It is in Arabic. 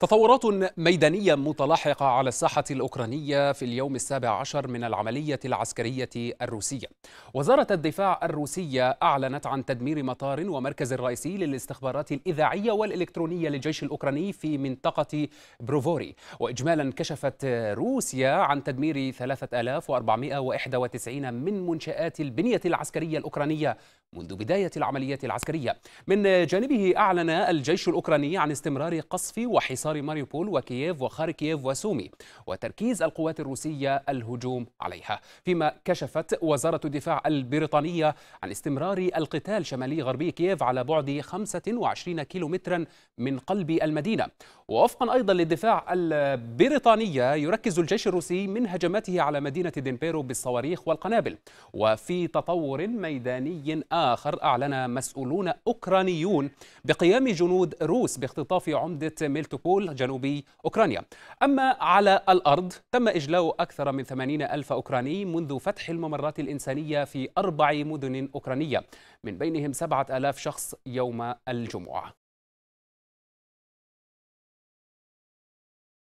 تطورات ميدانية متلاحقة على الساحة الأوكرانية في اليوم السابع عشر من العملية العسكرية الروسية وزارة الدفاع الروسية أعلنت عن تدمير مطار ومركز رئيسي للاستخبارات الإذاعية والإلكترونية للجيش الأوكراني في منطقة بروفوري وإجمالا كشفت روسيا عن تدمير 3491 من منشآت البنية العسكرية الأوكرانية منذ بداية العملية العسكرية من جانبه أعلن الجيش الأوكراني عن استمرار قصف وحصار حصار ماريوبول وكييف وخاركييف كييف وسومي وتركيز القوات الروسية الهجوم عليها فيما كشفت وزارة الدفاع البريطانية عن استمرار القتال شمالي غربي كييف على بعد 25 كيلومترا من قلب المدينة ووفقا أيضا للدفاع البريطانية يركز الجيش الروسي من هجماته على مدينة دينبيرو بالصواريخ والقنابل وفي تطور ميداني آخر أعلن مسؤولون أوكرانيون بقيام جنود روس باختطاف عمدة ميلتوبول ماريوبول جنوبي أوكرانيا أما على الأرض تم إجلاء أكثر من 80 ألف أوكراني منذ فتح الممرات الإنسانية في أربع مدن أوكرانية من بينهم 7000 شخص يوم الجمعة